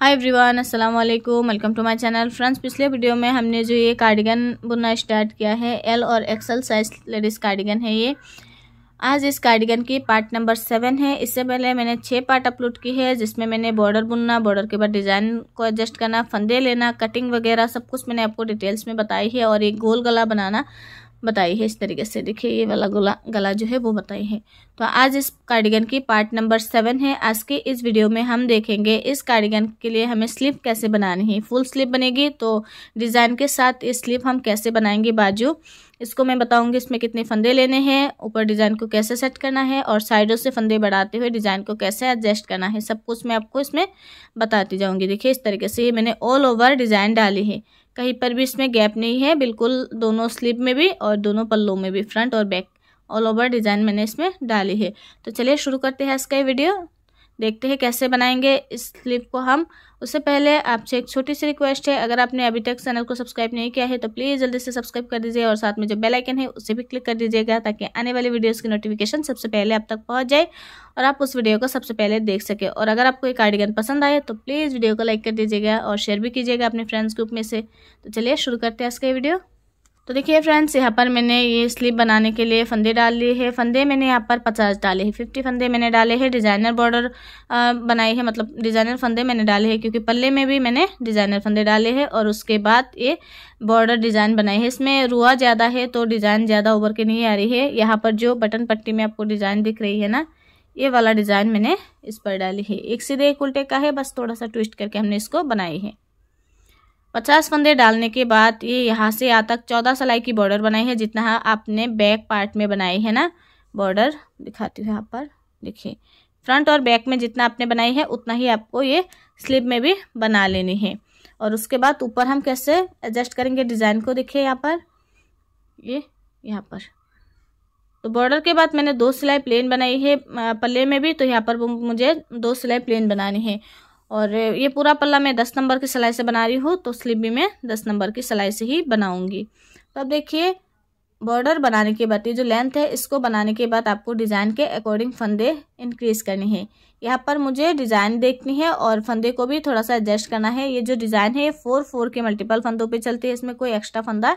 हाय everyone अस्सलाम वालेकुम welcome to my channel friends पिछले वीडियो में हमने जो ये कार्डिगन बुनना स्टार्ट किया है एल और एक्सल साइज लेडीज़ कार्डिगन है ये आज इस कार्डिगन की पार्ट नंबर सेवन है इससे पहले मैंने छः पार्ट अपलोड की है जिसमें मैंने बॉर्डर बुनना बॉर्डर के बाद डिज़ाइन को एडजस्ट करना फंदे लेना कटिंग वगैरह सब कुछ मैंने आपको डिटेल्स में बताई है और एक गोल गला बनाना बताई है इस तरीके से देखिए ये वाला गला गला जो है वो बताई है तो आज इस कार्डिगन की पार्ट नंबर सेवन है आज के इस वीडियो में हम देखेंगे इस कार्डिगन के लिए हमें स्लीप कैसे बनानी है फुल स्लीप बनेगी तो डिज़ाइन के साथ ये स्लीप हम कैसे बनाएंगे बाजू इसको मैं बताऊंगी इसमें कितने फंदे लेने हैं ऊपर डिज़ाइन को कैसे सेट करना है और साइडों से फंदे बढ़ाते हुए डिज़ाइन को कैसे एडजस्ट करना है सब कुछ मैं आपको इसमें बताती जाऊंगी देखिए इस तरीके से ये मैंने ऑल ओवर डिज़ाइन डाली है कहीं पर भी इसमें गैप नहीं है बिल्कुल दोनों स्लीप में भी और दोनों पल्लों में भी फ्रंट और बैक ऑल ओवर डिज़ाइन मैंने इसमें डाली है तो चलिए शुरू करते हैं इसका वीडियो देखते हैं कैसे बनाएंगे इस स्लिप को हम उससे पहले आपसे एक छोटी सी रिक्वेस्ट है अगर आपने अभी तक चैनल को सब्सक्राइब नहीं किया है तो प्लीज़ जल्दी से सब्सक्राइब कर दीजिए और साथ में जो बेल आइकन है उसे भी क्लिक कर दीजिएगा ताकि आने वाली वीडियोस की नोटिफिकेशन सबसे पहले आप तक पहुंच जाए और आप उस वीडियो को सबसे पहले देख सके और अगर आपको ये कार्डिगन पसंद आए तो प्लीज़ वीडियो को लाइक कर दीजिएगा और शेयर भी कीजिएगा अपने फ्रेंड्स ग्रुप में से तो चलिए शुरू करते हैं आज का वीडियो तो देखिए फ्रेंड्स यहाँ पर मैंने ये स्लीप बनाने के लिए फंदे डाल लिए हैं फंदे मैंने यहाँ पर पचास डाले हैं फिफ्टी फंदे मैंने डाले हैं डिज़ाइनर बॉर्डर बनाई है मतलब डिज़ाइनर फंदे मैंने डाले हैं क्योंकि पल्ले में भी मैंने डिज़ाइनर फंदे डाले हैं और उसके बाद ये बॉर्डर डिज़ाइन बनाई है इसमें रुआ ज़्यादा है तो डिज़ाइन ज़्यादा उभर के नहीं आ रही है यहाँ पर जो बटन पट्टी में आपको डिज़ाइन दिख रही है ना ये वाला डिज़ाइन मैंने इस पर डाली है एक सीधे एक उल्टे का है बस थोड़ा सा ट्विस्ट करके हमने इसको बनाई है पचास फंदे डालने के बाद ये यहाँ से यहाँ तक चौदह सलाई की बॉर्डर बनाई है जितना आपने बैक पार्ट में बनाई है ना बॉर्डर दिखाती हूँ यहाँ पर देखिए फ्रंट और बैक में जितना आपने बनाई है उतना ही आपको ये स्लीव में भी बना लेनी है और उसके बाद ऊपर हम कैसे एडजस्ट करेंगे डिज़ाइन को देखिए यहाँ पर ये यहाँ पर तो बॉर्डर के बाद मैंने दो सिलाई प्लेन बनाई है पल्ले में भी तो यहाँ पर मुझे दो सिलाई प्लेन बनानी है और ये पूरा पल्ला मैं दस नंबर की सिलाई से बना रही हूँ तो स्लिप भी मैं दस नंबर की सिलाई से ही बनाऊँगी तो अब देखिए बॉर्डर बनाने के बाद ये जो लेंथ है इसको बनाने के बाद आपको डिज़ाइन के अकॉर्डिंग फंदे इंक्रीज़ करने हैं यहाँ पर मुझे डिज़ाइन देखनी है और फंदे को भी थोड़ा सा एडजस्ट करना है ये जो डिज़ाइन है ये फोर फोर के मल्टीपल फंदों पे चलती है इसमें कोई एक्स्ट्रा फंदा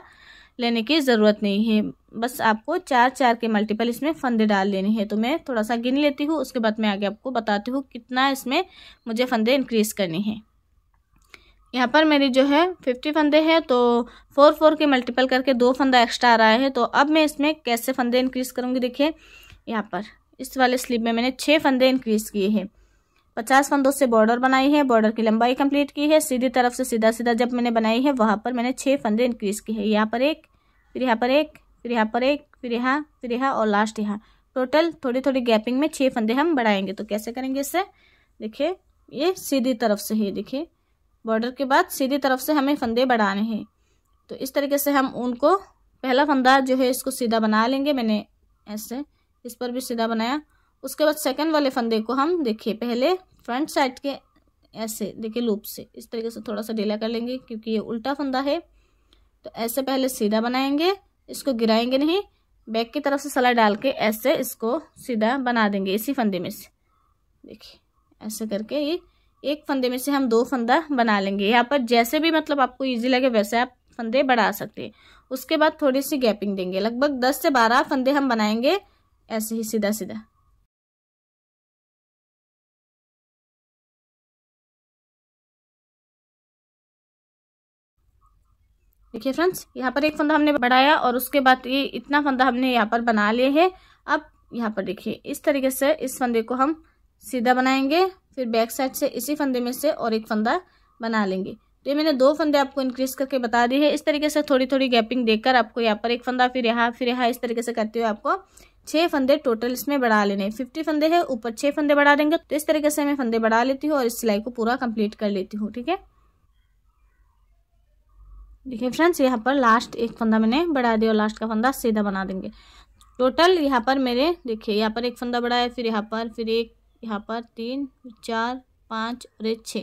लेने की ज़रूरत नहीं है बस आपको चार चार के मल्टीपल इसमें फंदे डाल देने हैं तो मैं थोड़ा सा गिन लेती हूँ उसके बाद मैं आगे आपको बताती हूँ कितना इसमें मुझे फंदे इंक्रीज़ करने हैं यहाँ पर मेरी जो है फिफ्टी फंदे हैं तो फोर फोर के मल्टीपल करके दो फंदा एक्स्ट्रा आ रहा है तो अब मैं इसमें कैसे फंदे इंक्रीज़ करूँगी देखिए यहाँ पर इस वाले स्लीप में मैंने छः फंदे इंक्रीज़ किए हैं पचास फंदों से बॉर्डर बनाई है बॉर्डर की लंबाई कंप्लीट की है सीधी तरफ से सीधा सीधा जब मैंने बनाई है वहाँ पर मैंने छः फंदे इंक्रीज की है यहाँ पर एक फिर यहाँ पर एक फिर यहाँ पर एक फिर यहाँ फिर यहाँ और लास्ट यहाँ टोटल थोड़ी थोड़ी गैपिंग में छः फंदे हम बढ़ाएंगे तो कैसे करेंगे इससे देखिए ये सीधी तरफ से है देखिए बॉर्डर के बाद सीधी तरफ से हमें फंदे बढ़ाने हैं तो इस तरीके से हम उनको पहला फंदा जो है इसको सीधा बना लेंगे मैंने ऐसे इस पर भी सीधा बनाया उसके बाद सेकंड वाले फंदे को हम देखिए पहले फ्रंट साइड के ऐसे देखिए लूप से इस तरीके से थोड़ा सा ढीला कर लेंगे क्योंकि ये उल्टा फंदा है तो ऐसे पहले सीधा बनाएंगे इसको गिराएंगे नहीं बैक की तरफ से सलाई डाल के ऐसे इसको सीधा बना देंगे इसी फंदे में से देखिए ऐसे करके ये एक फंदे में से हम दो फंदा बना लेंगे यहाँ पर जैसे भी मतलब आपको ईजी लगे वैसे आप फंदे बढ़ा सकते हैं उसके बाद थोड़ी सी गैपिंग देंगे लगभग दस से बारह फंदे हम बनाएंगे ऐसे ही सीधा सीधा देखिए फ्रेंड्स यहाँ पर एक फंदा हमने बढ़ाया और उसके बाद ये इतना फंदा हमने यहाँ पर बना लिए हैं अब यहाँ पर देखिए इस तरीके से इस फंदे को हम सीधा बनाएंगे फिर बैक साइड से इसी फंदे में से और एक फंदा बना लेंगे तो ये मैंने दो फंदे आपको इंक्रीज करके बता दिए है इस तरीके से थोड़ी थोड़ी गैपिंग देकर आपको यहाँ पर एक फंदा फिर यहाँ फिर यहाँ इस तरीके से करते हुए आपको छः फंदे टोटल इसमें बढ़ा लेने हैं फिफ्टी फंदे हैं ऊपर छः फंदे बढ़ा देंगे तो इस तरीके से मैं फंदे बढ़ा लेती हूँ और इस सिलाई को पूरा कंप्लीट कर लेती हूँ ठीक है देखिए फ्रेंड्स यहाँ पर लास्ट एक फंदा मैंने बढ़ा दिया और लास्ट का फंदा सीधा बना देंगे टोटल यहाँ पर मेरे देखिए यहाँ पर एक फंदा बढ़ाया फिर यहाँ पर फिर एक यहाँ पर तीन चार पाँच और एक छः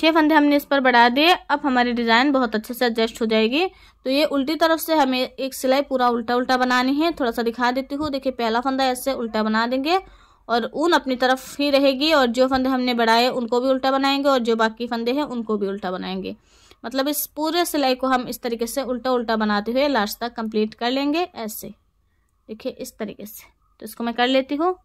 छः फंदे हमने इस पर बढ़ा दिए अब हमारी डिज़ाइन बहुत अच्छे से एडजस्ट हो जाएगी तो ये उल्टी तरफ से हमें एक सिलाई पूरा उल्टा उल्टा बनानी है थोड़ा सा दिखा देती हूँ देखिए पहला फंदा ऐसे उल्टा बना देंगे और ऊन अपनी तरफ ही रहेगी और जो फंदे हमने बढ़ाए उनको भी उल्टा बनाएंगे और जो बाकी फंदे हैं उनको भी उल्टा बनाएंगे मतलब इस पूरे सिलाई को हम इस तरीके से उल्टा उल्टा बनाते हुए लास्ट तक कंप्लीट कर लेंगे ऐसे देखिए इस तरीके से तो इसको मैं कर लेती हूँ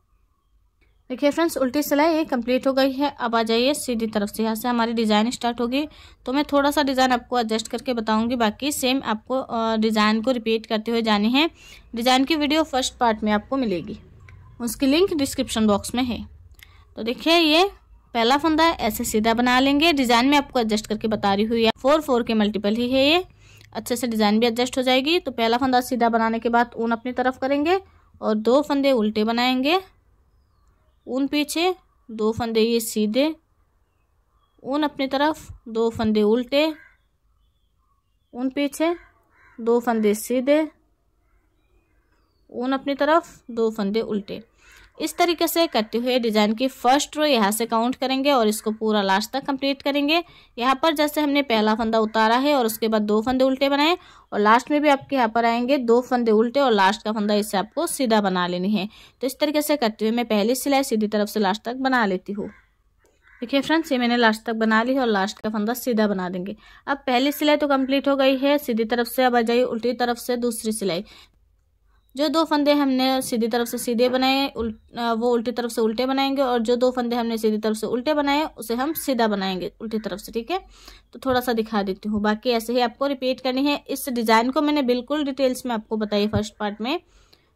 देखिए फ्रेंड्स उल्टी सिलाई ये कंप्लीट हो गई है अब आ जाइए सीधी तरफ से यहाँ से हमारी डिज़ाइन स्टार्ट होगी तो मैं थोड़ा सा डिज़ाइन आपको एडजस्ट करके बताऊंगी बाकी सेम आपको डिज़ाइन को रिपीट करते हुए जानी है डिज़ाइन की वीडियो फर्स्ट पार्ट में आपको मिलेगी उसकी लिंक डिस्क्रिप्शन बॉक्स में है तो देखिए ये पहला फंदा ऐसे सीधा बना लेंगे डिजाइन में आपको एडजस्ट करके बता रही हुई है फोर फोर के मल्टीपल ही है ये अच्छे से डिजाइन भी एडजस्ट हो जाएगी तो पहला फंदा सीधा बनाने के बाद ऊन अपनी तरफ करेंगे और दो फंदे उल्टे बनाएंगे ऊन पीछे दो फंदे ये सीधे ऊन अपनी तरफ दो फंदे उल्टे ऊन पीछे दो फंदे सीधे ऊन अपनी तरफ दो फंदे उल्टे इस तरीके से करते हुए डिजाइन की फर्स्ट रो यहाँ से काउंट करेंगे और इसको पूरा लास्ट तक कंप्लीट करेंगे यहाँ पर जैसे हमने पहला फंदा उतारा है और उसके बाद दो फंदे उल्टे बनाए और लास्ट में भी आपके यहाँ पर आएंगे दो फंदे उल्टे और लास्ट का फंदा इससे आपको सीधा बना लेनी है तो इस तरीके से करते हुए मैं पहली सिलाई सीधी तरफ से लास्ट तक बना लेती हूँ देखिए फ्रेंड्स ये मैंने लास्ट तक बना ली है और लास्ट का फंदा सीधा बना देंगे अब पहली सिलाई तो कंप्लीट हो गई है सीधी तरफ से अब आ जाइए उल्टी तरफ से दूसरी सिलाई जो दो फंदे हमने सीधी तरफ से सीधे बनाए वो उल्टी तरफ से उल्टे बनाएंगे और जो दो फंदे हमने सीधी तरफ से उल्टे बनाए उसे हम सीधा बनाएंगे उल्टी तरफ से ठीक है तो थोड़ा सा दिखा देती हूँ बाकी ऐसे ही आपको रिपीट करनी है इस डिज़ाइन को मैंने बिल्कुल डिटेल्स में आपको बताई फर्स्ट पार्ट में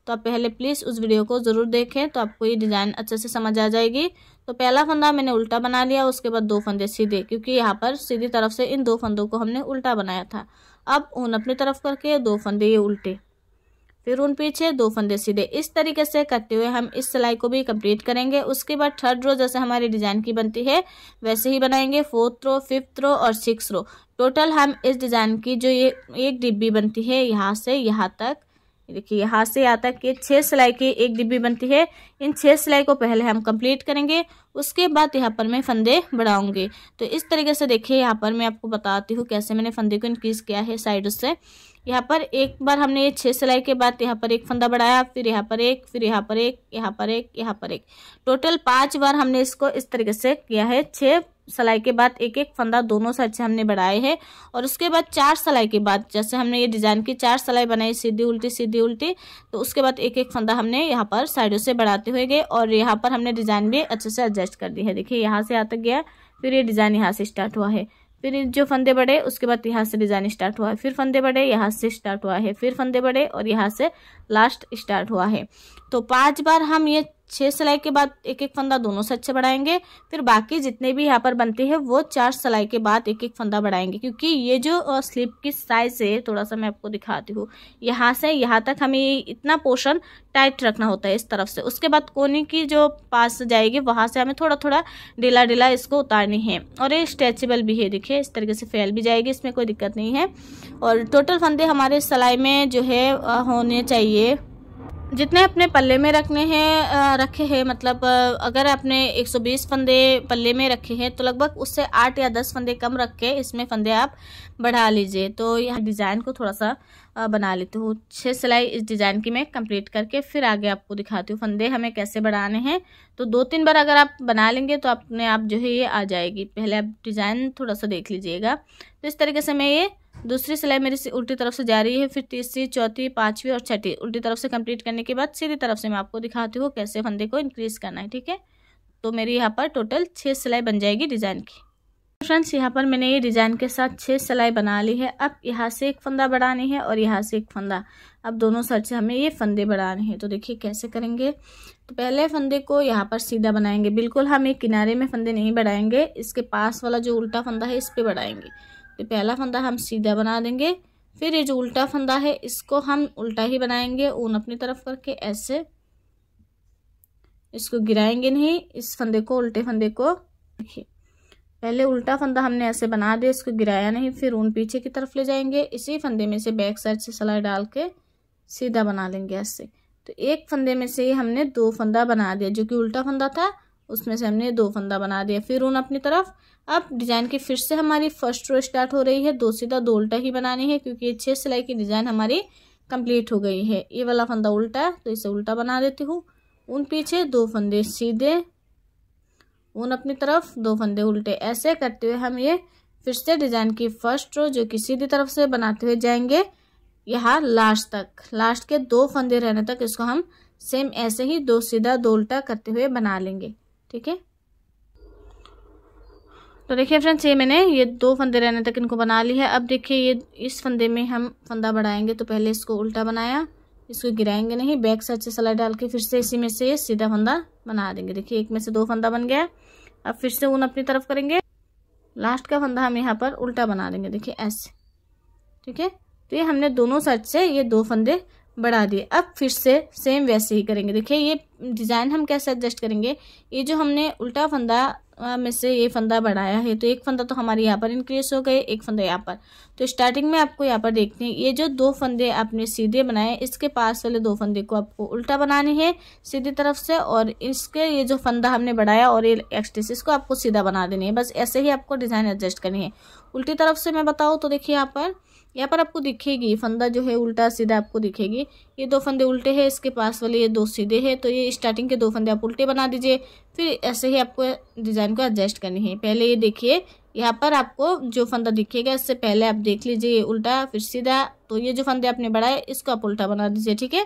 तो आप पहले प्लीज़ उस वीडियो को ज़रूर देखें तो आपको ये डिज़ाइन अच्छे से समझ आ जाएगी तो पहला फंदा मैंने उल्टा बना लिया उसके बाद दो फंदे सीधे क्योंकि यहाँ पर सीधी तरफ से इन दो फंदों को हमने उल्टा बनाया था अब ऊन अपनी तरफ करके दो फंदे ये उल्टे फिर उन पीछे दो फंदे सीधे इस तरीके से करते हुए हम इस सिलाई को भी कंप्लीट करेंगे उसके बाद थर्ड रो जैसे हमारी डिजाइन की बनती है वैसे ही बनाएंगे फोर्थ रो फिफ्थ रो और सिक्स रो टोटल हम इस डिजाइन की जो ये एक डिब्बी बनती है यहाँ से यहाँ तक देखिए यहाँ से यहाँ तक के छह सिलाई की एक डिब्बी बनती है इन छह सिलाई को पहले हम कंप्लीट करेंगे उसके बाद यहाँ पर मैं फंदे बढ़ाऊंगी तो इस तरीके से देखिए यहाँ पर मैं आपको बताती हूँ कैसे मैंने फंदे को इंक्रीज़ किया है साइड से यहाँ पर एक बार हमने ये छह सिलाई के बाद यहाँ पर एक फंदा बढ़ाया फिर यहाँ पर एक फिर यहाँ पर एक यहाँ पर एक यहाँ पर एक टोटल पांच बार हमने इसको इस तरीके से किया है छह सलाई के बाद एक एक फंदा दोनों साइड से हमने बढ़ाए हैं और उसके बाद चार सलाई के बाद जैसे हमने ये डिज़ाइन की चार सलाई बनाई सीधी उल्टी सीधी उल्टी तो उसके बाद एक एक फंदा हमने यहाँ पर साइडों से बढ़ाते हुए गए और यहाँ पर हमने डिज़ाइन भी अच्छे से एडजस्ट कर दी है देखिए यहाँ से आता तक गया फिर ये डिज़ाइन यहाँ से स्टार्ट हुआ है फिर जो फंदे बढ़े उसके बाद यहाँ से डिज़ाइन स्टार्ट हुआ है फिर फंदे बढ़े यहाँ से स्टार्ट हुआ है फिर फंदे बढ़े और यहाँ से लास्ट स्टार्ट हुआ है तो पांच बार हम ये छः सिलाई के बाद एक एक फंदा दोनों से अच्छे बढ़ाएंगे फिर बाकी जितने भी यहाँ पर बनते हैं वो चार सिलाई के बाद एक एक फंदा बढ़ाएंगे क्योंकि ये जो स्लीप की साइज है थोड़ा सा मैं आपको दिखाती हूँ यहाँ से यहाँ तक हमें इतना पोर्शन टाइट रखना होता है इस तरफ से उसके बाद कोने की जो पास जाएगी वहाँ से हमें थोड़ा थोड़ा ढीला ढीला इसको उतारनी है और ये स्ट्रेचेबल भी है देखिए इस तरीके से फैल भी जाएगी इसमें कोई दिक्कत नहीं है और टोटल फंदे हमारे सिलाई में जो है होने चाहिए जितने अपने पल्ले में रखने हैं रखे हैं मतलब अगर आपने 120 फंदे पल्ले में रखे हैं तो लगभग उससे आठ या दस फंदे कम रख के इसमें फंदे आप बढ़ा लीजिए तो यह डिज़ाइन को थोड़ा सा बना लेती हूँ छः सिलाई इस डिज़ाइन की मैं कंप्लीट करके फिर आगे आपको दिखाती हूँ फंदे हमें कैसे बढ़ाने हैं तो दो तीन बार अगर आप बना लेंगे तो अपने आप जो है ये आ जाएगी पहले आप डिज़ाइन थोड़ा सा देख लीजिएगा तो इस तरीके से मैं ये दूसरी सिलाई मेरी उल्टी तरफ से जा रही है फिर तीसरी चौथी पांचवी और छठी उल्टी तरफ से कंप्लीट करने के बाद सीधी तरफ से मैं आपको दिखाती हूँ कैसे फंदे को इंक्रीज़ करना है ठीक है तो मेरी यहाँ पर टोटल छः सिलाई बन जाएगी डिज़ाइन की फ्रेंड्स यहाँ पर मैंने ये डिज़ाइन के साथ छः सिलाई बना ली है अब यहाँ से एक फंदा बढ़ानी है और यहाँ से एक फंदा अब दोनों साइड से हमें ये फंदे बढ़ाने हैं तो देखिए कैसे करेंगे तो पहले फंदे को यहाँ पर सीधा बनाएंगे बिल्कुल हम एक किनारे में फंदे नहीं बढ़ाएंगे इसके पास वाला जो उल्टा फंदा है इस पर बढ़ाएंगे तो पहला फंदा हम सीधा बना देंगे फिर ये जो उल्टा फंदा है इसको हम उल्टा ही बनाएंगे ऊन अपनी तरफ करके ऐसे इसको गिराएंगे नहीं इस फंदे को उल्टे फंदे को देखिए पहले उल्टा फंदा हमने ऐसे बना दिया इसको गिराया नहीं फिर ऊन पीछे की तरफ ले जाएंगे इसी फंदे में से बैक साइड से सलाई डाल के सीधा बना लेंगे ऐसे तो एक फंदे में से ही हमने दो फंदा बना दिया जो कि उल्टा फंदा था उसमें से हमने दो फंदा बना दिया फिर ऊन अपनी तरफ अब डिज़ाइन की फिर से हमारी फर्स्ट रो स्टार्ट हो रही है दो सीधा दो उल्टा ही बनानी है क्योंकि ये छह सिलाई की डिज़ाइन हमारी कंप्लीट हो गई है ये वाला फंदा उल्टा है तो इसे उल्टा बना देती हूँ उन पीछे दो फंदे सीधे उन अपनी तरफ दो फंदे उल्टे ऐसे करते हुए हम ये फिर से डिज़ाइन की फर्स्ट रो जो कि सीधी तरफ से बनाते हुए जाएंगे यहाँ लास्ट तक लास्ट के दो फंदे रहने तक इसको हम सेम ऐसे ही दो सीधा दो उल्टा करते हुए बना लेंगे ठीक है तो देखिए फ्रेंड्स ये मैंने ये दो फंदे रहने तक इनको बना ली है अब देखिए ये इस फंदे में हम फंदा बढ़ाएंगे तो पहले इसको उल्टा बनाया इसको गिराएंगे नहीं बैक साइड से सलाई डाल के फिर से इसी में से सीधा फंदा बना देंगे देखिए एक में से दो फंदा बन गया अब फिर से ऊन अपनी तरफ करेंगे लास्ट का फंदा हम यहाँ पर उल्टा बना देंगे देखिए ऐसे ठीक है तो ये हमने दोनों साइड से ये दो फंदे बढ़ा दिए अब फिर से सेम वैसे ही करेंगे देखिए ये डिज़ाइन हम कैसे एडजस्ट करेंगे ये जो हमने उल्टा फंदा में से ये फंदा बढ़ाया है तो एक फंदा तो हमारे यहाँ पर इंक्रीज हो गए एक फंदा यहाँ पर तो स्टार्टिंग में आपको यहाँ पर देखते हैं ये जो दो फंदे आपने सीधे बनाए इसके पास वाले दो फंदे को आपको उल्टा बनाने हैं सीधी तरफ से और इसके ये जो फंदा हमने बढ़ाया और ये एक्सटेस इसको आपको सीधा बना देने है बस ऐसे ही आपको डिज़ाइन एडजस्ट करनी है उल्टी तरफ से मैं बताऊँ तो देखिए यहाँ पर यहाँ पर आपको दिखेगी फंदा जो है उल्टा सीधा आपको दिखेगी ये दो फंदे उल्टे हैं इसके पास वाले ये दो सीधे हैं तो ये स्टार्टिंग के दो फंदे आप उल्टे बना दीजिए फिर ऐसे ही आपको डिज़ाइन को एडजस्ट करनी है पहले ये देखिए यहाँ पर आपको जो फंदा दिखेगा इससे पहले आप देख लीजिए ये उल्टा फिर सीधा तो ये जो फंदे आपने बढ़ाए इसको आप उल्टा बना दीजिए ठीक है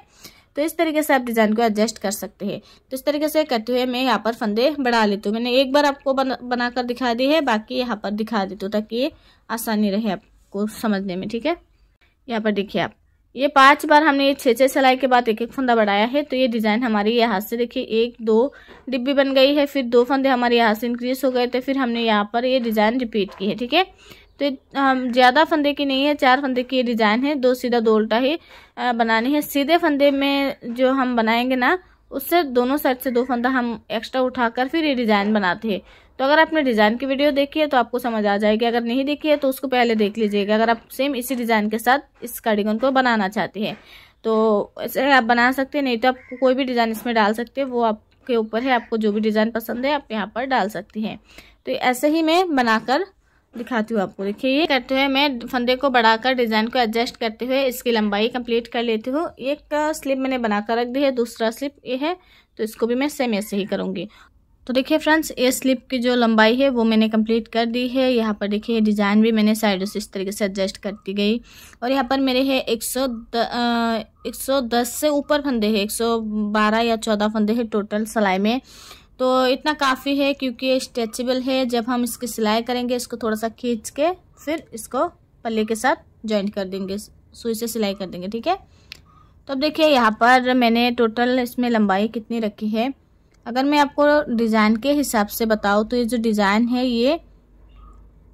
तो इस तरीके से आप डिज़ाइन को एडजस्ट कर सकते हैं तो इस तरीके से करते हुए मैं यहाँ पर फंदे बढ़ा लेती हूँ मैंने एक बार आपको बना बनाकर दिखा दी है बाकी यहाँ पर दिखा देती हूँ ताकि आसानी रहे आपको को समझने में ठीक है यहाँ पर देखिए आप ये पांच बार हमने ये छः छः सिलाई के बाद एक एक फंदा बढ़ाया है तो ये डिज़ाइन हमारी यहाँ से देखिए एक दो डिब्बी बन गई है फिर दो फंदे हमारे यहाँ से इंक्रीज हो गए थे तो फिर हमने यहाँ पर ये डिज़ाइन रिपीट की है ठीक है तो ज़्यादा फंदे की नहीं है चार फंदे की ये डिज़ाइन है दो सीधा दो उल्टा ही बनानी है सीधे फंदे में जो हम बनाएंगे ना उससे दोनों साइड से दो फंदा हम एक्स्ट्रा उठाकर फिर ये डिज़ाइन बनाते हैं तो अगर आपने डिज़ाइन की वीडियो देखी है तो आपको समझ आ जाएगी अगर नहीं देखी है तो उसको पहले देख लीजिएगा अगर आप सेम इसी डिज़ाइन के साथ इस कार्डिगन को बनाना चाहते हैं तो ऐसे आप बना सकते हैं नहीं तो आप कोई भी डिज़ाइन इसमें डाल सकते हैं वो आपके ऊपर है आपको जो भी डिज़ाइन पसंद है आप यहाँ पर डाल सकती हैं तो ऐसे ही मैं बनाकर दिखाती हूँ आपको देखिए ये करते हुए मैं फंदे को बढ़ाकर डिज़ाइन को एडजस्ट करते हुए इसकी लंबाई कंप्लीट कर लेती हूँ एक स्लिप मैंने बनाकर रख दी है दूसरा स्लिप ये है तो इसको भी मैं सेम ऐसे ही करूँगी तो देखिए फ्रेंड्स ये स्लिप की जो लंबाई है वो मैंने कंप्लीट कर दी है यहाँ पर देखिए डिज़ाइन भी मैंने साइडों से इस तरीके से एडजस्ट करती गई और यहाँ पर मेरे है एक सौ एक सौ दस से ऊपर फंदे है एक सौ बारह या चौदह फंदे है टोटल सिलाई में तो इतना काफ़ी है क्योंकि ये स्ट्रेचेबल है जब हम इसकी सिलाई करेंगे इसको थोड़ा सा खींच के फिर इसको पल्ले के साथ जॉइंट कर देंगे सुई से सिलाई कर देंगे ठीक है तो अब देखिए यहाँ पर मैंने टोटल इसमें लंबाई कितनी रखी है अगर मैं आपको डिज़ाइन के हिसाब से बताऊँ तो ये जो डिज़ाइन है ये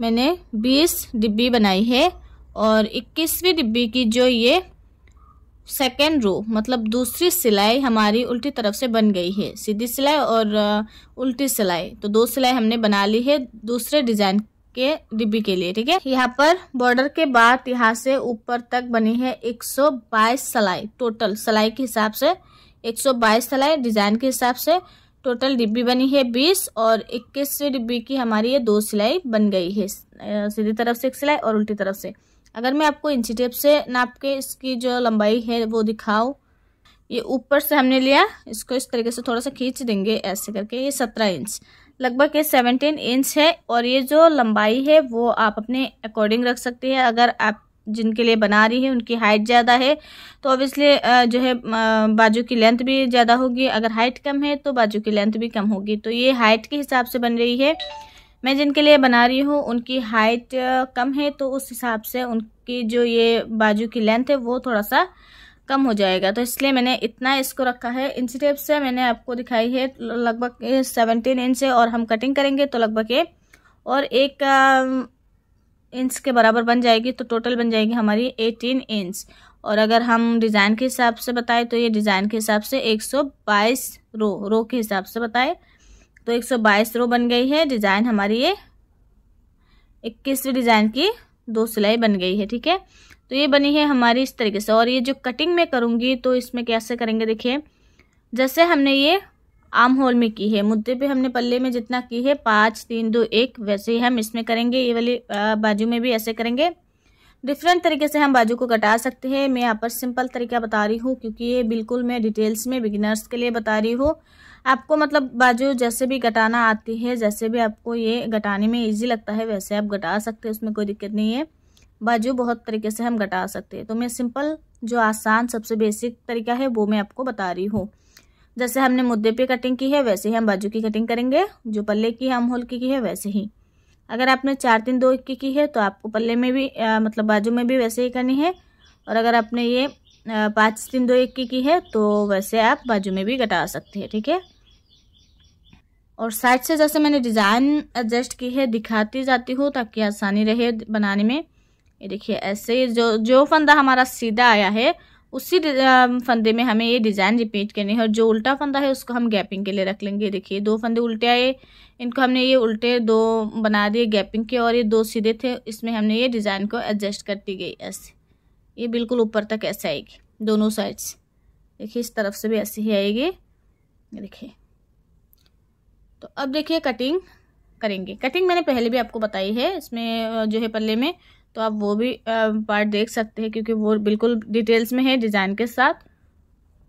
मैंने 20 डिब्बी बनाई है और 21वीं डिब्बी की जो ये सेकेंड रो मतलब दूसरी सिलाई हमारी उल्टी तरफ से बन गई है सीधी सिलाई और उल्टी सिलाई तो दो सिलाई हमने बना ली है दूसरे डिज़ाइन के डिब्बी के लिए ठीक है यहाँ पर बॉर्डर के बाद यहाँ से ऊपर तक बनी है 122 सिलाई टोटल सिलाई के हिसाब से 122 सलाई डिज़ाइन के हिसाब से टोटल डिब्बी बनी है बीस और इक्कीस डिब्बी की हमारी ये दो सिलाई बन गई है सीधी तरफ से एक सिलाई और उल्टी तरफ से अगर मैं आपको इंची टेप से नाप के इसकी जो लंबाई है वो दिखाऊँ ये ऊपर से हमने लिया इसको इस तरीके से थोड़ा सा खींच देंगे ऐसे करके ये सत्रह इंच लगभग ये सेवनटीन इंच है और ये जो लंबाई है वो आप अपने अकॉर्डिंग रख सकती है अगर आप जिनके लिए बना रही है उनकी हाइट ज़्यादा है तो ऑब्वियसली जो है बाजू की लेंथ भी ज़्यादा होगी अगर हाइट कम है तो बाजू की लेंथ भी कम होगी तो ये हाइट के हिसाब से बन रही है मैं जिनके लिए बना रही हूँ उनकी हाइट कम है तो उस हिसाब से उनकी जो ये बाजू की लेंथ है वो थोड़ा सा कम हो जाएगा तो इसलिए मैंने इतना इसको रखा है इंच टेप से मैंने आपको दिखाई है लगभग सेवनटीन इंच है और हम कटिंग करेंगे तो लगभग ये और एक इंच के बराबर बन जाएगी तो टोटल बन जाएगी हमारी एटीन इंच और अगर हम डिज़ाइन के हिसाब से बताएं तो ये डिज़ाइन के हिसाब से 122 रो रो के हिसाब से बताएं तो 122 रो बन गई है डिज़ाइन हमारी ये इक्कीसवें डिज़ाइन की दो सिलाई बन गई है ठीक है तो ये बनी है हमारी इस तरीके से और ये जो कटिंग में करूँगी तो इसमें कैसे करेंगे देखिए जैसे हमने ये आर्म होल में की है मुद्दे पे हमने पल्ले में जितना की है पाँच तीन दो एक वैसे ही हम इसमें करेंगे ये वाली बाजू में भी ऐसे करेंगे डिफरेंट तरीके से हम बाजू को कटा सकते हैं मैं यहाँ पर सिंपल तरीका बता रही हूँ क्योंकि ये बिल्कुल मैं डिटेल्स में बिगिनर्स के लिए बता रही हूँ आपको मतलब बाजू जैसे भी घटाना आती है जैसे भी आपको ये घटाने में इजी लगता है वैसे आप घटा सकते हैं उसमें कोई दिक्कत नहीं है बाजू बहुत तरीके से हम घटा सकते हैं तो मैं सिंपल जो आसान सबसे बेसिक तरीका है वो मैं आपको बता रही हूँ जैसे हमने मुद्दे पे कटिंग की है वैसे ही हम बाजू की कटिंग करेंगे जो पल्ले की हम होल की की है वैसे ही अगर आपने चार तीन दो इक्की की है तो आपको पल्ले में भी आ, मतलब बाजू में भी वैसे ही करनी है और अगर आपने ये पाँच तीन दो इक्की की है तो वैसे आप बाजू में भी घटा सकते हैं ठीक है और साइड से जैसे मैंने डिज़ाइन एडजस्ट की है दिखाती जाती हूँ ताकि आसानी रहे बनाने में ये देखिए ऐसे जो जो फंदा हमारा सीधा आया है उसी फंदे में हमें ये डिज़ाइन रिपीट करनी है और जो उल्टा फंदा है उसको हम गैपिंग के लिए रख लेंगे देखिए दो फंदे उल्टे आए इनको हमने ये उल्टे दो बना दिए गैपिंग के और ये दो सीधे थे इसमें हमने ये डिज़ाइन को एडजस्ट करती गई ऐसे ये बिल्कुल ऊपर तक ऐसे आएगी दोनों साइड्स देखिए इस तरफ से भी ऐसे ही आएगी देखिए तो अब देखिए कटिंग करेंगे कटिंग मैंने पहले भी आपको बताई है इसमें जो है पल्ले में तो आप वो भी पार्ट देख सकते हैं क्योंकि वो बिल्कुल डिटेल्स में है डिज़ाइन के साथ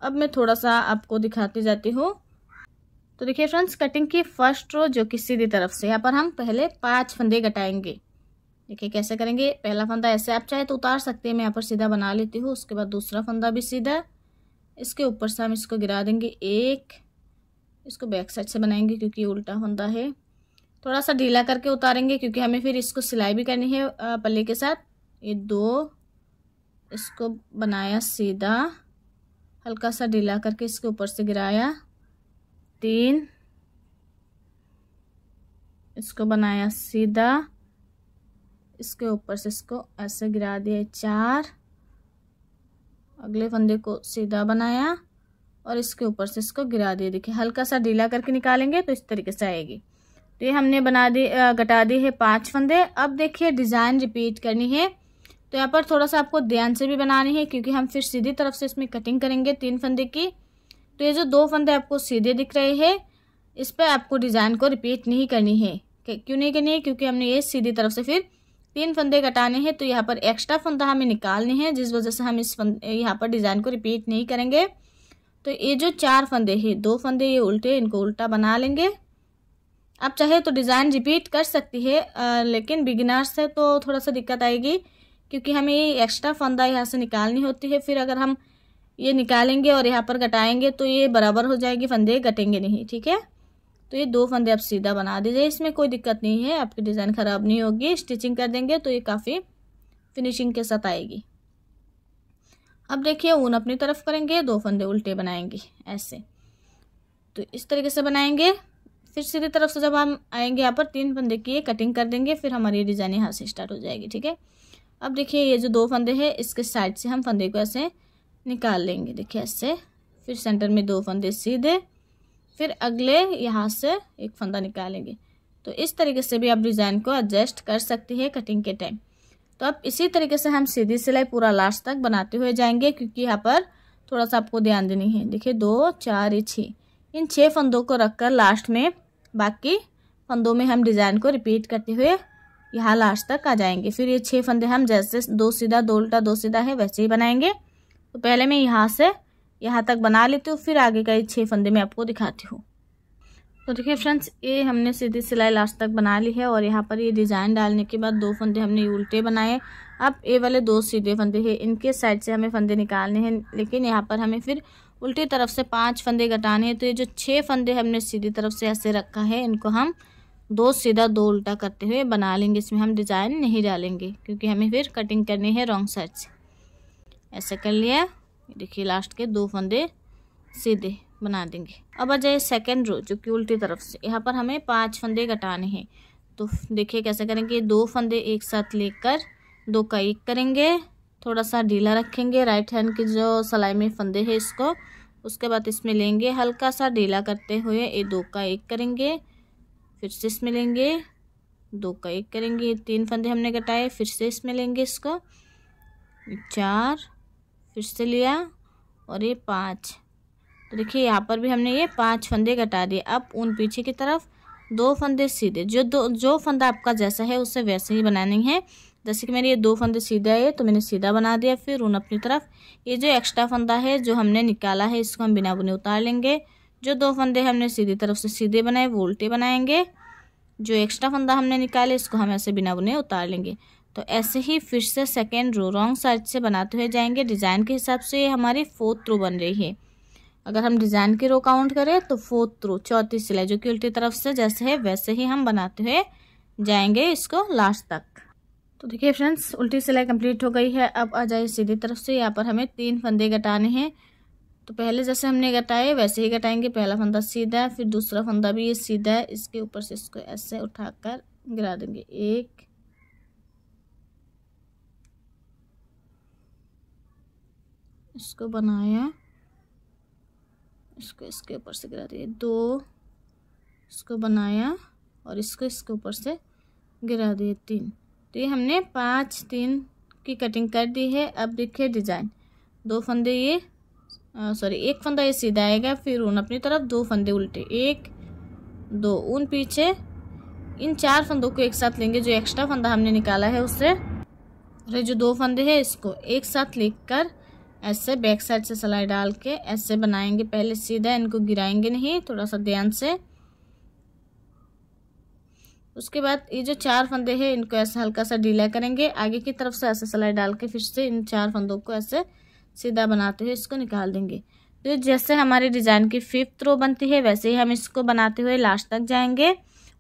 अब मैं थोड़ा सा आपको दिखाती जाती हूँ तो देखिए फ्रेंड्स कटिंग की फर्स्ट रो जो कि सीधी तरफ से यहाँ पर हम पहले पांच फंदे कटाएंगे देखिए कैसे करेंगे पहला फंदा ऐसे आप चाहे तो उतार सकते हैं मैं यहाँ पर सीधा बना लेती हूँ उसके बाद दूसरा फंदा भी सीधा इसके ऊपर से हम इसको गिरा देंगे एक इसको बैक साइड से बनाएंगे क्योंकि उल्टा फंदा है थोड़ा सा ढीला करके उतारेंगे क्योंकि हमें फिर इसको सिलाई भी करनी है पल्ले के साथ ये दो इसको बनाया सीधा हल्का सा ढीला करके इसके ऊपर से गिराया तीन इसको बनाया सीधा इसके ऊपर से इसको ऐसे गिरा दिया चार अगले फंदे को सीधा बनाया और इसके ऊपर से इसको गिरा दिया देखिए हल्का सा ढीला करके निकालेंगे तो इस तरीके से आएगी तो ये हमने बना दी घटा दी है पाँच फंदे अब देखिए डिज़ाइन रिपीट करनी है तो यहाँ पर थोड़ा सा आपको ध्यान से भी बनानी है क्योंकि हम फिर सीधी तरफ से इसमें कटिंग करेंगे तीन फंदे की तो ये जो दो फंदे आपको सीधे दिख रहे हैं इस पर आपको डिज़ाइन को रिपीट नहीं करनी है क्यों नहीं करनी है क्योंकि हमने ये सीधी तरफ से फिर तीन फंदे कटाने हैं तो यहाँ पर एक्स्ट्रा फंदा हमें निकालने हैं जिस वजह से हम इस फंदे यहाँ पर डिज़ाइन को रिपीट नहीं करेंगे तो ये जो चार फंदे हैं दो फंदे ये उल्टे इनको उल्टा बना लेंगे आप चाहे तो डिज़ाइन रिपीट कर सकती है आ, लेकिन बिगिनर्स से तो थोड़ा सा दिक्कत आएगी क्योंकि हमें एक्स्ट्रा फंदा यहाँ से निकालनी होती है फिर अगर हम ये निकालेंगे और यहाँ पर घटाएंगे तो ये बराबर हो जाएगी फंदे घटेंगे नहीं ठीक है तो ये दो फंदे आप सीधा बना दीजिए इसमें कोई दिक्कत नहीं है आपकी डिज़ाइन ख़राब नहीं होगी स्टिचिंग कर देंगे तो ये काफ़ी फिनिशिंग के साथ आएगी अब देखिए ऊन अपनी तरफ करेंगे दो फंदे उल्टे बनाएंगे ऐसे तो इस तरीके से बनाएंगे फिर सीधी तरफ से जब हम आएंगे यहाँ पर तीन फंदे की कटिंग कर देंगे फिर हमारी डिज़ाइन यहाँ से स्टार्ट हो जाएगी ठीक है अब देखिए ये जो दो फंदे हैं इसके साइड से हम फंदे को ऐसे निकाल लेंगे देखिए ऐसे फिर सेंटर में दो फंदे सीधे फिर अगले यहाँ से एक फंदा निकालेंगे तो इस तरीके से भी आप डिज़ाइन को एडजस्ट कर सकते हैं कटिंग के टाइम तो अब इसी तरीके से हम सीधी सिलाई पूरा लास्ट तक बनाते हुए जाएंगे क्योंकि यहाँ पर थोड़ा सा आपको ध्यान देनी है देखिए दो चार ये छः इन छः फंदों को रखकर लास्ट में बाकी फंदों में हम डिज़ाइन को रिपीट करते हुए यहाँ लास्ट तक आ जाएंगे फिर ये छह फंदे हम जैसे दो सीधा दो उल्टा दो सीधा है वैसे ही बनाएंगे तो पहले मैं यहाँ से यहाँ तक बना लेती हूँ फिर आगे का ये छह फंदे मैं आपको दिखाती हूँ तो देखिए फ्रेंड्स ये हमने सीधी सिलाई लास्ट तक बना ली है और यहाँ पर ये डिज़ाइन डालने के बाद दो फंदे हमने उल्टे बनाए अब ये वाले दो सीधे फंदे हैं इनके साइड से हमें फंदे निकालने हैं लेकिन यहाँ पर हमें फिर उल्टी तरफ से पांच फंदे घटाने हैं तो ये जो छः फंदे हमने सीधी तरफ से ऐसे रखा है इनको हम दो सीधा दो उल्टा करते हुए बना लेंगे इसमें हम डिज़ाइन नहीं डालेंगे क्योंकि हमें फिर कटिंग करनी है रॉन्ग साइड से ऐसा कर लिया देखिए लास्ट के दो फंदे सीधे बना देंगे अब आ जाए सेकेंड रो जो कि उल्टी तरफ से यहाँ पर हमें पाँच फंदे घटाने हैं तो देखिए कैसे करेंगे दो फंदे एक साथ लेकर दो का एक करेंगे थोड़ा सा ढीला रखेंगे राइट हैंड के जो सलाई में फंदे हैं इसको उसके बाद इसमें लेंगे हल्का सा ढीला करते हुए ये दो का एक करेंगे फिर से इसमें लेंगे दो का एक करेंगे तीन फंदे हमने कटाए फिर से इसमें लेंगे इसको चार फिर से लिया और ये पाँच तो देखिए यहाँ पर भी हमने ये पाँच फंदे कटा दिए अब उन पीछे की तरफ दो फंदे सीधे जो दो जो फंदा आपका जैसा है उसे वैसे ही बनाने हैं जैसे कि मेरे ये दो फंदे सीधा है तो मैंने सीधा बना दिया फिर उन अपनी तरफ ये जो एक्स्ट्रा फंदा है जो हमने निकाला है इसको हम बिना बुने उतार लेंगे जो दो फंदे हमने सीधी तरफ से सीधे बनाए वो उल्टे बनाएंगे जो एक्स्ट्रा फंदा हमने निकाले इसको हम ऐसे बिना बुने उतार लेंगे तो ऐसे ही फिर से सेकेंड रो रॉन्ग साइड से बनाते हुए जाएंगे डिज़ाइन के हिसाब से ये हमारी फोर्थ रो बन रही है अगर हम डिज़ाइन की रो काउंट करें तो फोर्थ रो चौथी सिलाई जो कि उल्टी तरफ से जैसे है वैसे ही हम बनाते हुए जाएंगे इसको लास्ट तक तो देखिए फ्रेंड्स उल्टी सिलाई कंप्लीट हो गई है अब आ जाए सीधी तरफ से यहाँ पर हमें तीन फंदे घटाने हैं तो पहले जैसे हमने घटाए वैसे ही घटाएंगे पहला फंदा सीधा है फिर दूसरा फंदा भी ये सीधा है इसके ऊपर से इसको ऐसे उठाकर गिरा देंगे एक इसको बनाया इसको इसके ऊपर से गिरा दिए दो इसको बनाया और इसको इसके ऊपर से गिरा दिए तीन तो ये हमने पाँच तीन की कटिंग कर दी है अब देखिए डिज़ाइन दो फंदे ये सॉरी एक फंदा ये सीधा आएगा फिर ऊन अपनी तरफ दो फंदे उल्टे एक दो उन पीछे इन चार फंदों को एक साथ लेंगे जो एक्स्ट्रा फंदा हमने निकाला है उससे अरे जो दो फंदे हैं इसको एक साथ लेकर ऐसे बैक साइड से सलाई डाल के ऐसे बनाएंगे पहले सीधा इनको गिराएंगे नहीं थोड़ा सा ध्यान से उसके बाद ये जो चार फंदे हैं इनको ऐसे हल्का सा ढीला करेंगे आगे की तरफ से ऐसे सिलाई डाल के फिर से इन चार फंदों को ऐसे सीधा बनाते हुए इसको निकाल देंगे तो जैसे हमारे डिज़ाइन की फिफ्थ रो बनती है वैसे ही हम इसको बनाते हुए लास्ट तक जाएंगे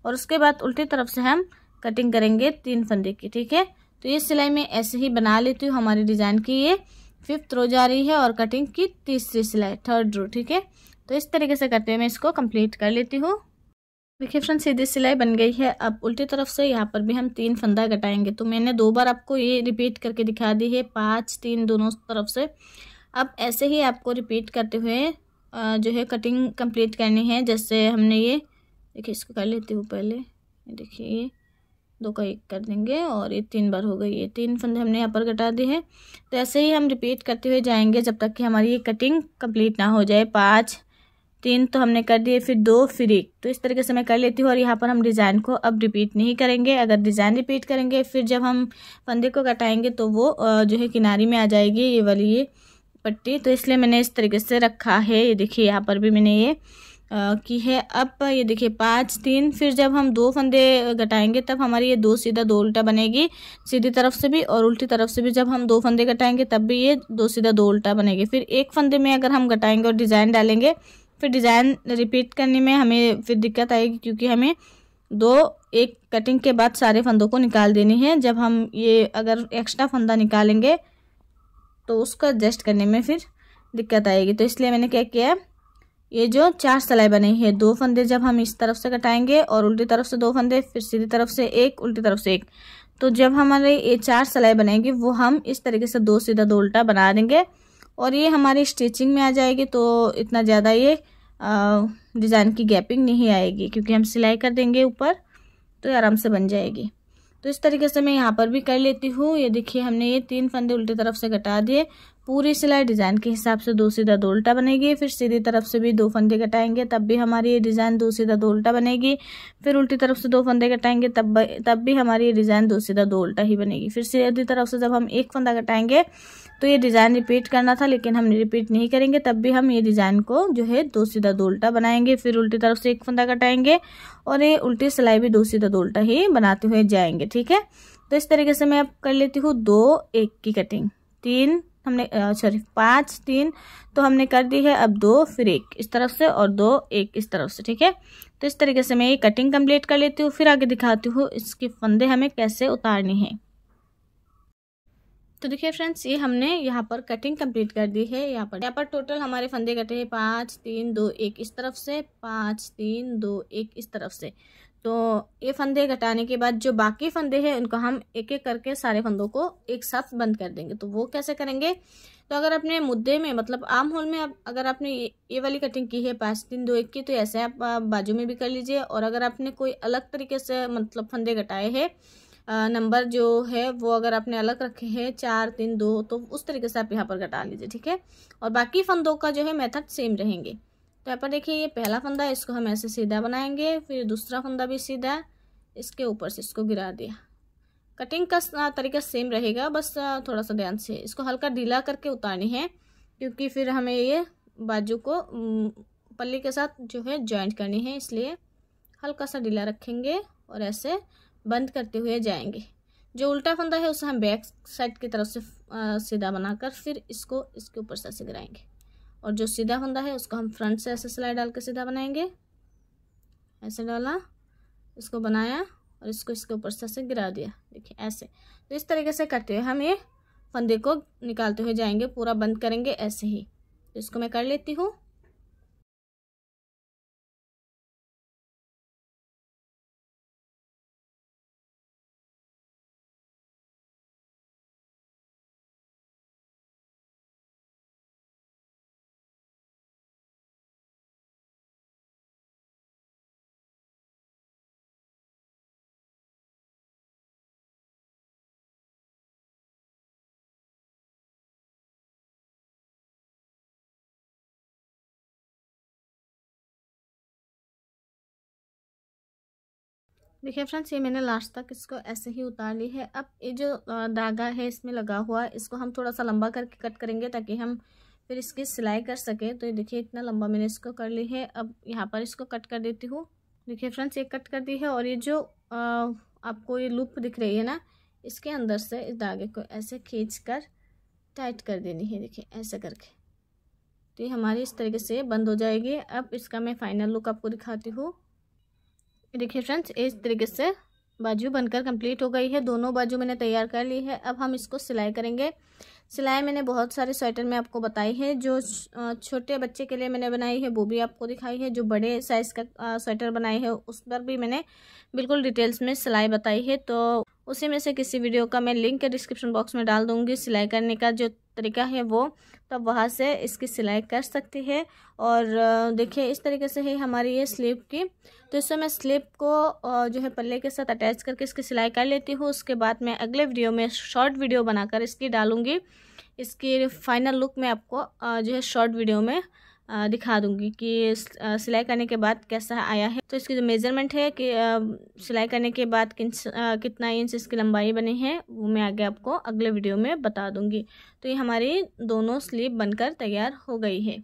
और उसके बाद उल्टी तरफ से हम कटिंग करेंगे तीन फंदे की ठीक है तो ये सिलाई मैं ऐसे ही बना लेती हूँ हमारी डिज़ाइन की ये फिफ्थ रो जा रही है और कटिंग की तीसरी सिलाई थर्ड रो ठीक है तो इस तरीके से करते हुए मैं इसको कंप्लीट कर लेती हूँ देखिए फ्रेंड्स सीधी सिलाई बन गई है अब उल्टी तरफ से यहाँ पर भी हम तीन फंदा घटाएंगे तो मैंने दो बार आपको ये रिपीट करके दिखा दी है पाँच तीन दोनों तरफ से अब ऐसे ही आपको रिपीट करते हुए जो है कटिंग कंप्लीट करनी है जैसे हमने ये देखिए इसको कर लेती हूँ पहले देखिए ये दो का एक कर देंगे और ये तीन बार हो गई ये तीन फंदे हमने यहाँ पर घटा दिए हैं तो ऐसे ही हम रिपीट करते हुए जाएंगे जब तक कि हमारी ये कटिंग कंप्लीट ना हो जाए पाँच तीन तो हमने कर दिए फिर दो फिर एक तो इस तरीके से मैं कर लेती हूँ और यहाँ पर हम डिज़ाइन को अब रिपीट नहीं करेंगे अगर डिज़ाइन रिपीट करेंगे फिर जब हम फंदे को कटाएंगे तो वो जो है किनारी में आ जाएगी ये वाली ये पट्टी तो इसलिए मैंने इस तरीके से रखा है ये देखिए यहाँ पर भी मैंने ये की है अब ये देखिए पाँच तीन फिर जब हम दो फंदे कटाएंगे तब हमारी ये दो सीधा दो उल्टा बनेगी सीधी तरफ से भी और उल्टी तरफ से भी जब हम दो फंदे कटाएंगे तब भी ये दो सीधा दो उल्टा बनेगी फिर एक फंदे में अगर हम कटाएंगे और डिज़ाइन डालेंगे फिर डिज़ाइन रिपीट करने में हमें फिर दिक्कत आएगी क्योंकि हमें दो एक कटिंग के बाद सारे फंदों को निकाल देनी है जब हम ये अगर एक्स्ट्रा फंदा निकालेंगे तो उसको एडजस्ट करने में फिर दिक्कत आएगी तो इसलिए मैंने क्या किया ये जो चार सिलाई बनी है दो फंदे जब हम इस तरफ से कटाएंगे और उल्टी तरफ से दो फंदे फिर सीधी तरफ से एक उल्टी तरफ से एक तो जब हमारे ये चार सिलाई बनेगी वो हम इस तरीके से दो सीधा दो उल्टा बना देंगे और ये हमारी स्टिचिंग में आ जाएगी तो इतना ज़्यादा ये डिज़ाइन की गैपिंग नहीं आएगी क्योंकि हम सिलाई कर देंगे ऊपर तो आराम से बन जाएगी तो इस तरीके से मैं यहाँ पर भी कर लेती हूँ ये देखिए हमने ये तीन फंदे उल्टी तरफ से घटा दिए पूरी सिलाई डिज़ाइन के हिसाब से दो सीधा दो उल्टा बनेगी फिर सीधी तरफ से भी दो फंदे कटाएंगे तब भी हमारी ये डिज़ाइन दो सीधा दो उल्टा बनेगी फिर उल्टी तरफ से दो फंदे कटाएंगे तब तब भी हमारी ये डिज़ाइन दो सीधा दो उल्टा ही बनेगी फिर सीधी तरफ से जब हम एक फंदा कटाएंगे तो ये डिज़ाइन रिपीट करना था लेकिन हम रिपीट नहीं करेंगे तब भी हम ये डिज़ाइन को जो है दो सीधा दो उल्टा बनाएंगे फिर उल्टी तरफ से एक फंदा कटाएंगे और ये उल्टी सिलाई भी दो सीधा दो उल्टा ही बनाते हुए जाएंगे ठीक है तो इस तरीके से मैं अब कर लेती हूँ दो एक की कटिंग तीन हमने सॉरी पाँच तीन तो हमने कर दी है अब दो फिर एक इस तरफ से और दो एक इस तरफ से ठीक है तो इस तरीके से मैं ये कटिंग कंप्लीट कर लेती हूँ फिर आगे दिखाती हूँ इसके फंदे हमें कैसे उतारने हैं तो देखिए फ्रेंड्स ये हमने यहाँ पर कटिंग कंप्लीट कर दी है यहाँ पर यहाँ पर टोटल हमारे फंदे कटे हैं पाँच तीन दो एक इस तरफ से पाँच तीन दो एक इस तरफ से तो ये फंदे घटाने के बाद जो बाकी फंदे हैं उनको हम एक एक करके सारे फंदों को एक साथ बंद कर देंगे तो वो कैसे करेंगे तो अगर अपने मुद्दे में मतलब आम होल में आप अगर आपने ये, ये वाली कटिंग की है पाँच तीन दो एक की तो ऐसे आप बाजू में भी कर लीजिए और अगर आपने कोई अलग तरीके से मतलब फंदे घटाए हैं नंबर जो है वो अगर आपने अलग रखे हैं चार तीन दो तो उस तरीके से आप यहाँ पर घटा लीजिए ठीक है और बाकी फंदों का जो है मेथड सेम रहेंगे तो यहाँ पर देखिए ये पहला फंदा इसको हम ऐसे सीधा बनाएंगे फिर दूसरा फंदा भी सीधा इसके ऊपर से इसको गिरा दिया कटिंग का तरीका सेम रहेगा बस थोड़ा सा ध्यान से इसको हल्का ढीला करके उतारनी है क्योंकि फिर हमें ये बाजू को पल्ली के साथ जो है जॉइंट करनी है इसलिए हल्का सा ढीला रखेंगे और ऐसे बंद करते हुए जाएंगे जो उल्टा फंदा है उसे हम बैक साइड की तरफ से सीधा बनाकर फिर इसको इसके ऊपर से गिराएंगे और जो सीधा फंदा है उसको हम फ्रंट से ऐसे सिलाई डाल के सीधा बनाएंगे ऐसे डाला इसको बनाया और इसको इसके ऊपर से ऐसे गिरा दिया देखिए ऐसे तो इस तरीके से करते हुए हम ये फंदे को निकालते हुए जाएंगे पूरा बंद करेंगे ऐसे ही तो इसको मैं कर लेती हूँ देखिए फ्रेंड्स ये मैंने लास्ट तक इसको ऐसे ही उतार ली है अब ये जो धागा है इसमें लगा हुआ इसको हम थोड़ा सा लंबा करके कट करेंगे ताकि हम फिर इसकी सिलाई कर सकें तो ये देखिए इतना लंबा मैंने इसको कर ली है अब यहाँ पर इसको कट कर देती हूँ देखिए फ्रेंड्स ये कट कर दी है और ये जो आ, आपको ये लूप दिख रही है ना इसके अंदर से इस धागे को ऐसे खींच कर टाइट कर देनी है देखिए ऐसे करके तो ये हमारी इस तरीके से बंद हो जाएगी अब इसका मैं फाइनल लुक आपको दिखाती हूँ देखिए फ्रेंड्स इस तरीके से बाजू बनकर कंप्लीट हो गई है दोनों बाजू मैंने तैयार कर ली है अब हम इसको सिलाई करेंगे सिलाई मैंने बहुत सारे स्वेटर में आपको बताई है जो छोटे बच्चे के लिए मैंने बनाई है वो भी आपको दिखाई है जो बड़े साइज़ का स्वेटर बनाई है उस पर भी मैंने बिल्कुल डिटेल्स में सिलाई बताई है तो उसी में से किसी वीडियो का मैं लिंक डिस्क्रिप्शन बॉक्स में डाल दूँगी सिलाई करने का जो तरीका है वो तब वहाँ से इसकी सिलाई कर सकती है और देखिए इस तरीके से है हमारी ये स्लीप की तो इससे मैं स्लीप को जो है पल्ले के साथ अटैच करके इसकी सिलाई कर लेती हूँ उसके बाद मैं अगले वीडियो में शॉर्ट वीडियो बनाकर इसकी डालूँगी इसकी फाइनल लुक मैं आपको जो है शॉर्ट वीडियो में दिखा दूंगी कि सिलाई करने के बाद कैसा आया है तो इसकी जो मेज़रमेंट है कि सिलाई करने के बाद किन कितना इंच इसकी लंबाई बनी है वो मैं आगे आपको अगले वीडियो में बता दूंगी तो ये हमारी दोनों स्लीव बनकर तैयार हो गई है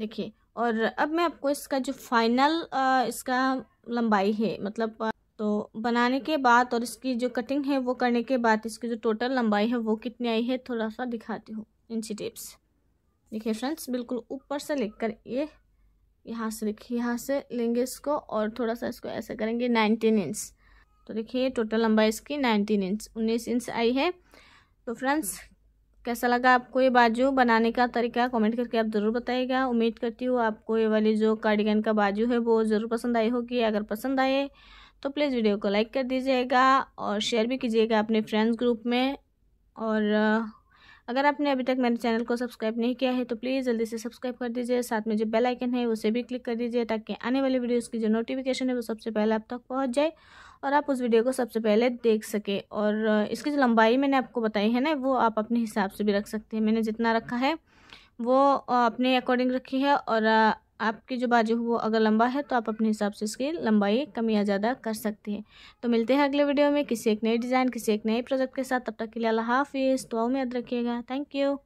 देखिए और अब मैं आपको इसका जो फाइनल इसका लंबाई है मतलब तो बनाने के बाद और इसकी जो कटिंग है वो करने के बाद इसकी जो टोटल लंबाई है वो कितनी आई है थोड़ा सा दिखाती हूँ इंची टेप्स देखिए फ्रेंड्स बिल्कुल ऊपर से कर ये यहाँ से लिखिए यहाँ से लेंगे इसको और थोड़ा सा इसको ऐसे करेंगे नाइनटीन इंच तो देखिए टोटल लंबाई इसकी नाइनटीन इंच उन्नीस इंच आई है तो फ्रेंड्स कैसा लगा आपको ये बाजू बनाने का तरीका कमेंट करके आप ज़रूर बताइएगा उम्मीद करती हूँ आपको ये वाली जो कार्डिगन का बाजू है वो ज़रूर पसंद आई होगी अगर पसंद आए तो प्लीज़ वीडियो को लाइक कर दीजिएगा और शेयर भी कीजिएगा अपने फ्रेंड्स ग्रुप में और अगर आपने अभी तक मेरे चैनल को सब्सक्राइब नहीं किया है तो प्लीज़ जल्दी से सब्सक्राइब कर दीजिए साथ में जो बेल आइकन है उसे भी क्लिक कर दीजिए ताकि आने वाली वीडियोस की जो नोटिफिकेशन है वो सबसे पहले आप तक पहुँच जाए और आप उस वीडियो को सबसे पहले देख सके और इसकी जो लंबाई मैंने आपको बताई है ना वो आप अपने हिसाब से भी रख सकते हैं मैंने जितना रखा है वो अपने अकॉर्डिंग रखी है और आपकी जो बाजू वो अगर लंबा है तो आप अपने हिसाब से इसकी लंबाई कम या ज़्यादा कर सकते हैं तो मिलते हैं अगले वीडियो में किसी एक नए डिज़ाइन किसी एक नए प्रोजेक्ट के साथ तब तक के लिए अल्लाह हाफिज़ तो में याद रखिएगा थैंक यू